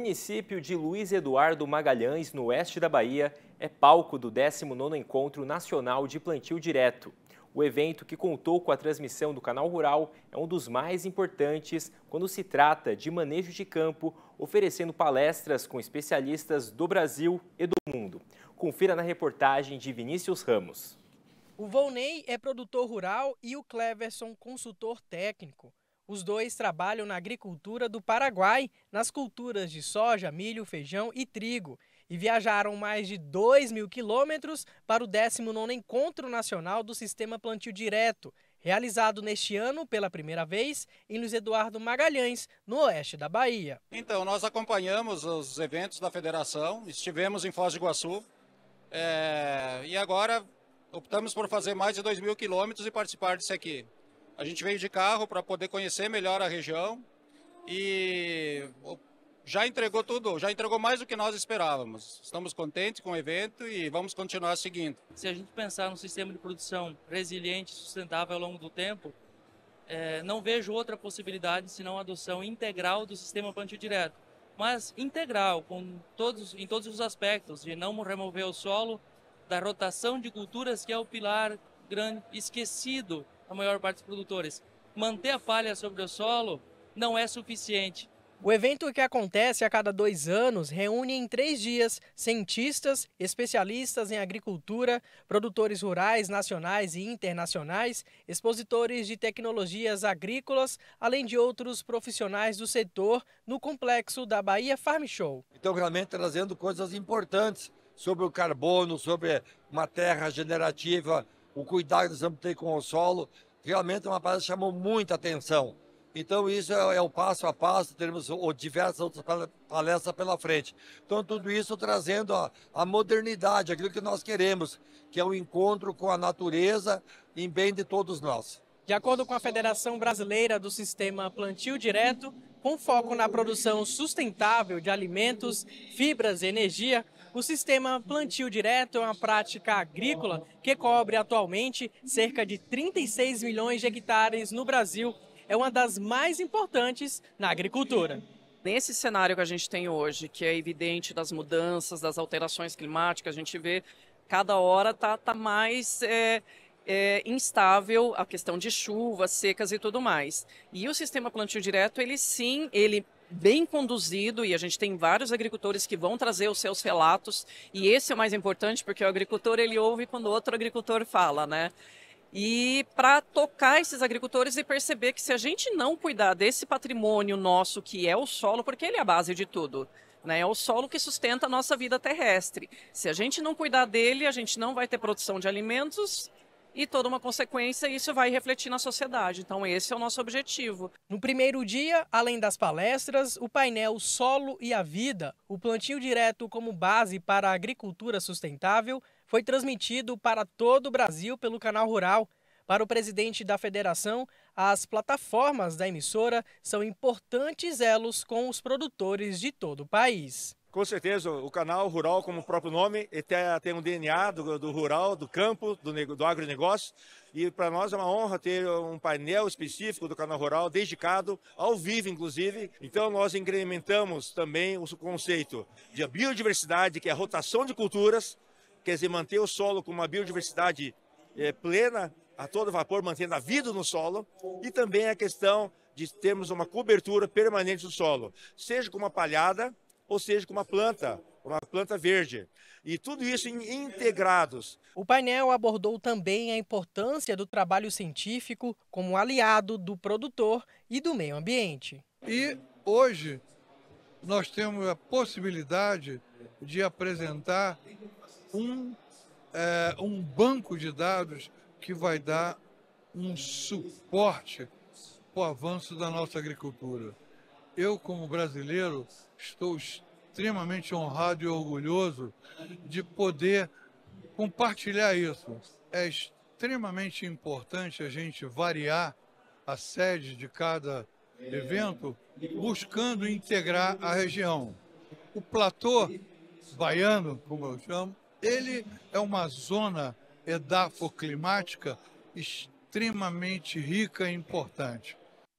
Município de Luiz Eduardo Magalhães, no oeste da Bahia, é palco do 19º Encontro Nacional de Plantio Direto. O evento, que contou com a transmissão do Canal Rural, é um dos mais importantes quando se trata de manejo de campo, oferecendo palestras com especialistas do Brasil e do mundo. Confira na reportagem de Vinícius Ramos. O Volney é produtor rural e o Cleverson consultor técnico. Os dois trabalham na agricultura do Paraguai, nas culturas de soja, milho, feijão e trigo. E viajaram mais de 2 mil quilômetros para o 19 Encontro Nacional do Sistema Plantio Direto, realizado neste ano pela primeira vez em Luiz Eduardo Magalhães, no oeste da Bahia. Então, nós acompanhamos os eventos da federação, estivemos em Foz do Iguaçu é, e agora optamos por fazer mais de 2 mil quilômetros e participar disso aqui. A gente veio de carro para poder conhecer melhor a região e já entregou tudo, já entregou mais do que nós esperávamos. Estamos contentes com o evento e vamos continuar seguindo. Se a gente pensar num sistema de produção resiliente, sustentável ao longo do tempo, é, não vejo outra possibilidade senão a adoção integral do sistema plantio direto. Mas integral, com todos, em todos os aspectos, de não remover o solo, da rotação de culturas, que é o pilar grande esquecido a maior parte dos produtores. Manter a palha sobre o solo não é suficiente. O evento que acontece a cada dois anos reúne em três dias cientistas, especialistas em agricultura, produtores rurais nacionais e internacionais, expositores de tecnologias agrícolas, além de outros profissionais do setor no complexo da Bahia Farm Show. Então, realmente trazendo coisas importantes sobre o carbono, sobre uma terra generativa, o cuidado que nós vamos ter com o solo, realmente é uma parada que chamou muita atenção. Então, isso é, é o passo a passo, teremos diversas outras palestras pela frente. Então, tudo isso trazendo a, a modernidade, aquilo que nós queremos, que é o um encontro com a natureza em bem de todos nós. De acordo com a Federação Brasileira do Sistema Plantio Direto, com foco na produção sustentável de alimentos, fibras e energia, o sistema plantio direto é uma prática agrícola que cobre atualmente cerca de 36 milhões de hectares no Brasil. É uma das mais importantes na agricultura. Nesse cenário que a gente tem hoje, que é evidente das mudanças, das alterações climáticas, a gente vê cada hora está tá mais é é, instável, a questão de chuvas, secas e tudo mais. E o sistema plantio direto, ele sim, ele bem conduzido e a gente tem vários agricultores que vão trazer os seus relatos e esse é o mais importante porque o agricultor ele ouve quando outro agricultor fala, né? E para tocar esses agricultores e perceber que se a gente não cuidar desse patrimônio nosso que é o solo, porque ele é a base de tudo, né? É o solo que sustenta a nossa vida terrestre. Se a gente não cuidar dele, a gente não vai ter produção de alimentos e toda uma consequência, isso vai refletir na sociedade. Então, esse é o nosso objetivo. No primeiro dia, além das palestras, o painel Solo e a Vida, o plantio direto como base para a agricultura sustentável, foi transmitido para todo o Brasil pelo canal Rural. Para o presidente da federação, as plataformas da emissora são importantes elos com os produtores de todo o país. Com certeza, o canal Rural, como o próprio nome, tem um DNA do, do rural, do campo, do, do agronegócio. E para nós é uma honra ter um painel específico do canal Rural, dedicado, ao vivo inclusive. Então nós incrementamos também o conceito de biodiversidade, que é a rotação de culturas, quer dizer, manter o solo com uma biodiversidade é, plena, a todo vapor, mantendo a vida no solo. E também a questão de termos uma cobertura permanente do solo, seja com uma palhada, ou seja, com uma planta, uma planta verde. E tudo isso em integrados. O painel abordou também a importância do trabalho científico como aliado do produtor e do meio ambiente. E hoje nós temos a possibilidade de apresentar um, é, um banco de dados que vai dar um suporte para o avanço da nossa agricultura eu, como brasileiro, estou extremamente honrado e orgulhoso de poder compartilhar isso. É extremamente importante a gente variar a sede de cada evento, buscando integrar a região. O platô baiano, como eu chamo, ele é uma zona edafoclimática extremamente rica e importante.